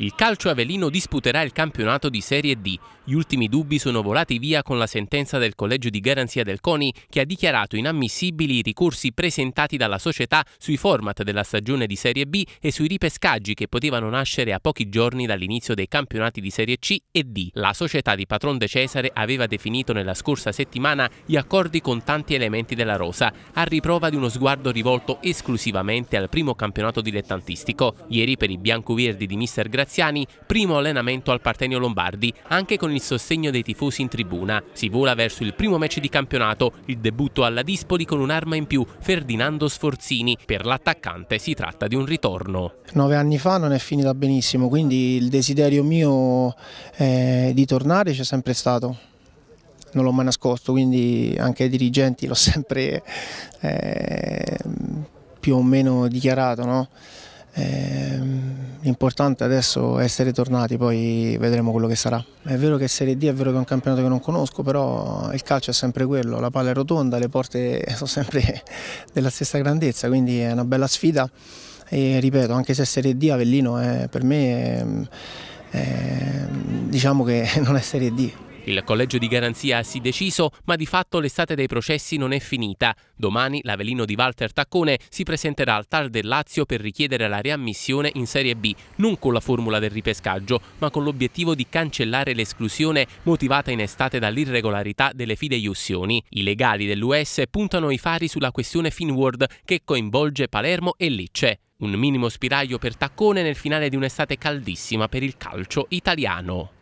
Il calcio avelino disputerà il campionato di Serie D. Gli ultimi dubbi sono volati via con la sentenza del Collegio di Garanzia del CONI che ha dichiarato inammissibili i ricorsi presentati dalla società sui format della stagione di Serie B e sui ripescaggi che potevano nascere a pochi giorni dall'inizio dei campionati di Serie C e D. La società di Patron De Cesare aveva definito nella scorsa settimana gli accordi con tanti elementi della rosa, a riprova di uno sguardo rivolto esclusivamente al primo campionato dilettantistico. Ieri per i biancoverdi di Mr. Graziani Graziani, primo allenamento al Partenio Lombardi, anche con il sostegno dei tifosi in tribuna. Si vola verso il primo match di campionato, il debutto alla Dispoli con un'arma in più, Ferdinando Sforzini. Per l'attaccante si tratta di un ritorno. Nove anni fa non è finita benissimo, quindi il desiderio mio eh, di tornare c'è sempre stato non l'ho mai nascosto, quindi anche ai dirigenti l'ho sempre eh, più o meno dichiarato. No? Eh, importante adesso essere tornati, poi vedremo quello che sarà. È vero che Serie D è vero che è un campionato che non conosco, però il calcio è sempre quello, la palla è rotonda, le porte sono sempre della stessa grandezza, quindi è una bella sfida e ripeto, anche se Serie D Avellino è, eh, per me è, ehm, è, ehm, diciamo che non è Serie D. Il collegio di garanzia ha si deciso, ma di fatto l'estate dei processi non è finita. Domani l'Avelino di Walter Taccone si presenterà al TAR del Lazio per richiedere la riammissione in Serie B, non con la formula del ripescaggio, ma con l'obiettivo di cancellare l'esclusione motivata in estate dall'irregolarità delle fideiussioni. I legali dell'US puntano i fari sulla questione Finward che coinvolge Palermo e Lecce. Un minimo spiraglio per Taccone nel finale di un'estate caldissima per il calcio italiano.